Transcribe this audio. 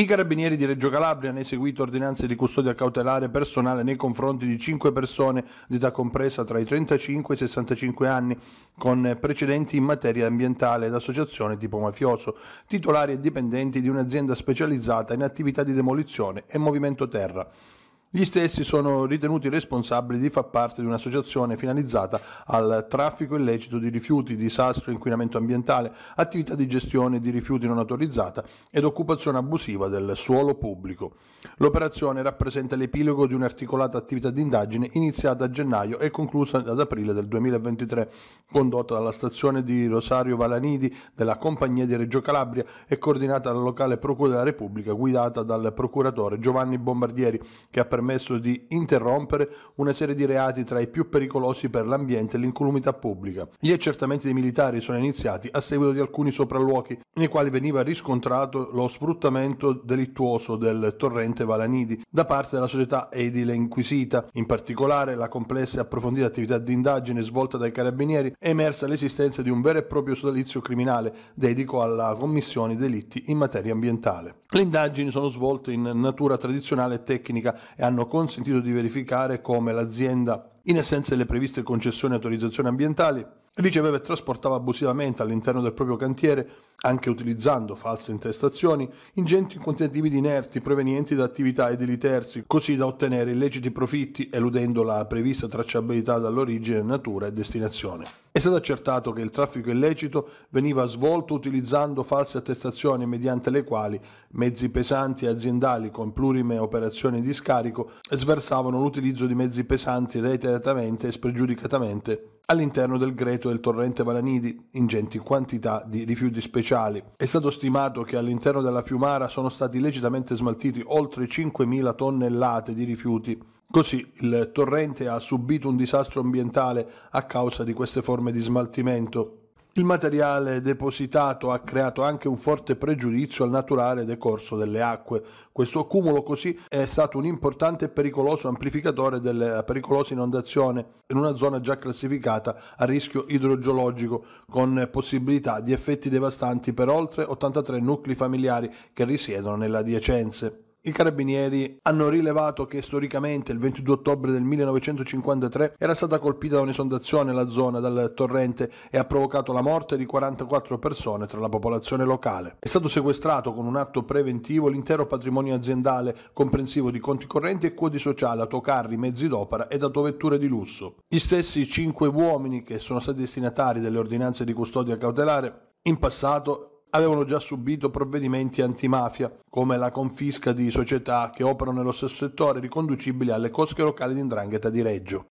I carabinieri di Reggio Calabria hanno eseguito ordinanze di custodia cautelare personale nei confronti di cinque persone di età compresa tra i 35 e i 65 anni, con precedenti in materia ambientale ed associazione tipo mafioso, titolari e dipendenti di un'azienda specializzata in attività di demolizione e movimento terra. Gli stessi sono ritenuti responsabili di far parte di un'associazione finalizzata al traffico illecito di rifiuti, disastro, inquinamento ambientale, attività di gestione di rifiuti non autorizzata ed occupazione abusiva del suolo pubblico. L'operazione rappresenta l'epilogo di un'articolata attività di indagine iniziata a gennaio e conclusa ad aprile del 2023, condotta dalla stazione di Rosario Valanidi della Compagnia di Reggio Calabria e coordinata dalla locale Procura della Repubblica guidata dal procuratore Giovanni Bombardieri che ha permesso permesso di interrompere una serie di reati tra i più pericolosi per l'ambiente e l'incolumità pubblica. Gli accertamenti dei militari sono iniziati a seguito di alcuni sopralluoghi nei quali veniva riscontrato lo sfruttamento delittuoso del torrente Valanidi da parte della società edile inquisita. In particolare la complessa e approfondita attività di indagine svolta dai carabinieri è emersa l'esistenza di un vero e proprio sodalizio criminale dedico alla commissione di delitti in materia ambientale. Le indagini sono svolte in natura tradizionale e tecnica e hanno hanno consentito di verificare come l'azienda in assenza delle previste concessioni e autorizzazioni ambientali, riceveva e trasportava abusivamente all'interno del proprio cantiere, anche utilizzando false intestazioni, ingenti quantitativi di inerti provenienti da attività edili terzi, così da ottenere illeciti profitti eludendo la prevista tracciabilità dall'origine, natura e destinazione. È stato accertato che il traffico illecito veniva svolto utilizzando false attestazioni mediante le quali mezzi pesanti e aziendali con plurime operazioni di scarico sversavano l'utilizzo di mezzi pesanti, rete scelleratamente e spregiudicatamente all'interno del greto del torrente Valanidi ingenti quantità di rifiuti speciali. È stato stimato che all'interno della Fiumara sono stati illecitamente smaltiti oltre 5.000 tonnellate di rifiuti. Così il torrente ha subito un disastro ambientale a causa di queste forme di smaltimento. Il materiale depositato ha creato anche un forte pregiudizio al naturale decorso delle acque. Questo accumulo così è stato un importante e pericoloso amplificatore della eh, pericolosa inondazione in una zona già classificata a rischio idrogeologico, con possibilità di effetti devastanti per oltre 83 nuclei familiari che risiedono nella adiacenze. I carabinieri hanno rilevato che storicamente il 22 ottobre del 1953 era stata colpita da un'esondazione la zona dal torrente e ha provocato la morte di 44 persone tra la popolazione locale. È stato sequestrato con un atto preventivo l'intero patrimonio aziendale comprensivo di conti correnti e quoti sociali, autocarri, mezzi d'opera ed autovetture di lusso. Gli stessi cinque uomini che sono stati destinatari delle ordinanze di custodia cautelare in passato avevano già subito provvedimenti antimafia, come la confisca di società che operano nello stesso settore riconducibili alle cosche locali di 'ndrangheta di Reggio.